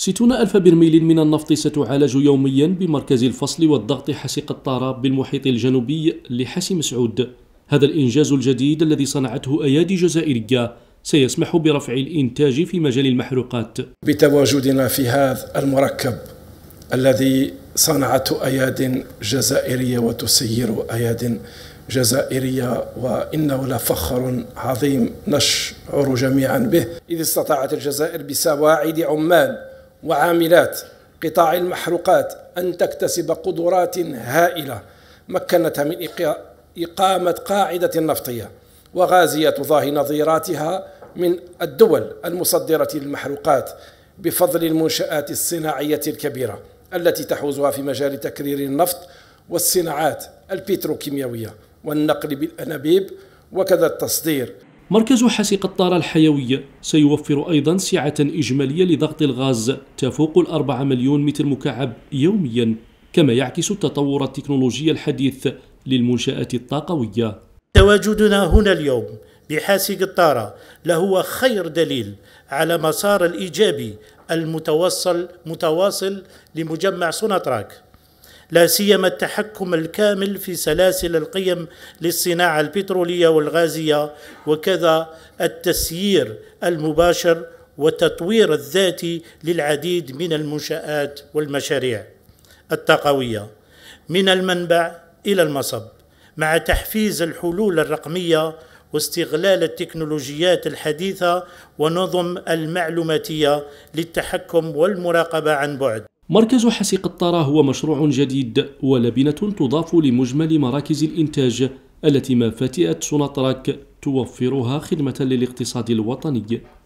60 ألف برميل من النفط ستعالج يوميا بمركز الفصل والضغط حسق الطارة بالمحيط الجنوبي لحس مسعود هذا الإنجاز الجديد الذي صنعته أيادي جزائرية سيسمح برفع الإنتاج في مجال المحروقات بتواجدنا في هذا المركب الذي صنعته أياد جزائرية وتسير أياد جزائرية وإنه لفخر عظيم نشعر جميعا به إذ استطاعت الجزائر بسواعد عمال وعاملات قطاع المحروقات أن تكتسب قدرات هائلة مكنتها من إقامة قاعدة نفطية وغازية تضاهي نظيراتها من الدول المصدرة للمحروقات بفضل المنشآت الصناعية الكبيرة التي تحوزها في مجال تكرير النفط والصناعات البتروكيماوية والنقل بالأنابيب وكذا التصدير مركز حاسق الطارة الحيوية سيوفر أيضا سعة إجمالية لضغط الغاز تفوق الأربعة مليون متر مكعب يوميا كما يعكس التطور التكنولوجي الحديث للمنشآت الطاقوية تواجدنا هنا اليوم بحاسق الطارة لهو خير دليل على مسار الإيجابي المتوصل متواصل لمجمع سوناتراك لا سيما التحكم الكامل في سلاسل القيم للصناعه البتروليه والغازيه وكذا التسيير المباشر والتطوير الذاتي للعديد من المنشات والمشاريع الطاقويه من المنبع الى المصب مع تحفيز الحلول الرقميه واستغلال التكنولوجيات الحديثه ونظم المعلوماتيه للتحكم والمراقبه عن بعد مركز حسي قطارة هو مشروع جديد ولبنة تضاف لمجمل مراكز الإنتاج التي ما فاتئت سوناتراك توفرها خدمة للاقتصاد الوطني